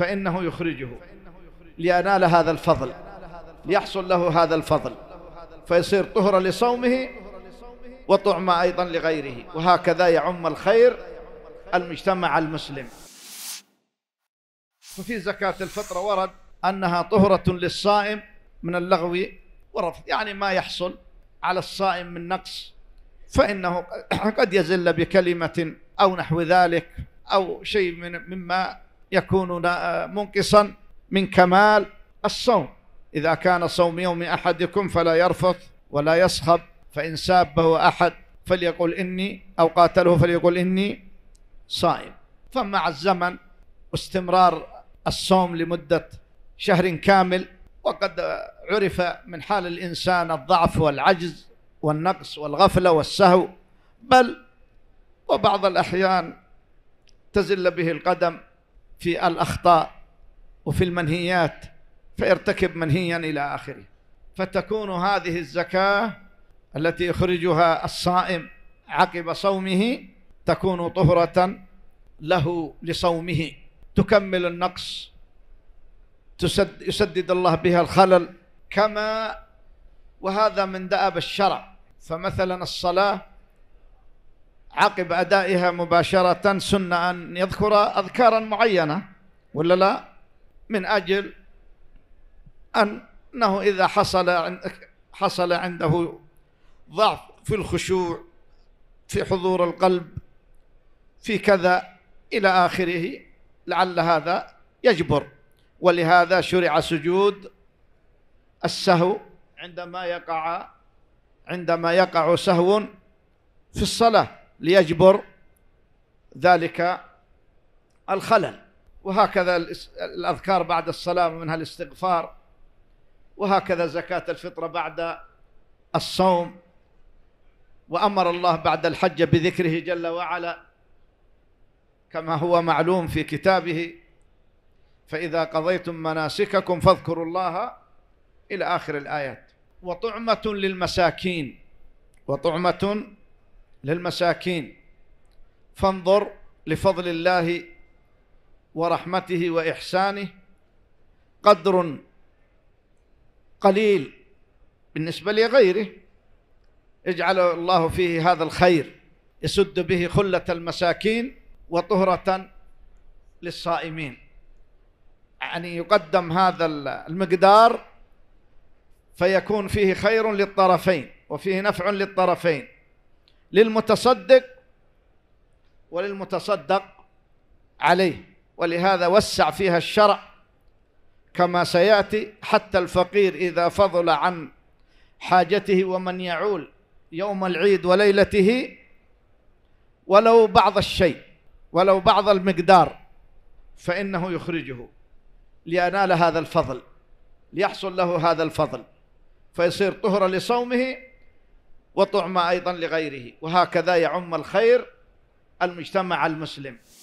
فإنه يخرجه لينال هذا الفضل ليحصل له هذا الفضل فيصير طهر لصومه وطعم أيضا لغيره وهكذا يعم الخير المجتمع المسلم وفي زكاة الفطرة ورد أنها طهرة للصائم من اللغو ورفض يعني ما يحصل على الصائم من نقص فإنه قد يزل بكلمة أو نحو ذلك أو شيء من مما يكون آه، منقصا من كمال الصوم إذا كان صوم يوم أحدكم فلا يرفث ولا يصخب فإن سابه أحد فليقل إني أو قاتله فليقل إني صائم فمع الزمن واستمرار الصوم لمدة شهر كامل وقد عرف من حال الإنسان الضعف والعجز والنقص والغفلة والسهو بل وبعض الأحيان تزل به القدم في الأخطاء وفي المنهيات فيرتكب منهيا إلى آخره فتكون هذه الزكاة التي يخرجها الصائم عقب صومه تكون طهرة له لصومه تكمل النقص تسد يسدد الله بها الخلل كما وهذا من دأب الشرع فمثلا الصلاة عقب أدائها مباشرة سنة أن يذكر أذكارا معينة ولا لا من أجل أنه إذا حصل حصل عنده ضعف في الخشوع في حضور القلب في كذا إلى آخره لعل هذا يجبر ولهذا شرع سجود السهو عندما يقع عندما يقع سهو في الصلاه ليجبر ذلك الخلل وهكذا الأذكار بعد الصلاة منها الاستغفار وهكذا زكاة الفطرة بعد الصوم وأمر الله بعد الحج بذكره جل وعلا كما هو معلوم في كتابه فإذا قضيتم مناسككم فاذكروا الله إلى آخر الآيات وطعمة للمساكين وطعمة للمساكين فانظر لفضل الله ورحمته وإحسانه قدر قليل بالنسبة لغيره اجعل الله فيه هذا الخير يسد به خلة المساكين وطهرة للصائمين يعني يقدم هذا المقدار فيكون فيه خير للطرفين وفيه نفع للطرفين للمتصدق وللمتصدق عليه ولهذا وسع فيها الشرع كما سياتي حتى الفقير اذا فضل عن حاجته ومن يعول يوم العيد وليلته ولو بعض الشيء ولو بعض المقدار فانه يخرجه لينال هذا الفضل ليحصل له هذا الفضل فيصير طهرا لصومه وطعم أيضا لغيره وهكذا يعم الخير المجتمع المسلم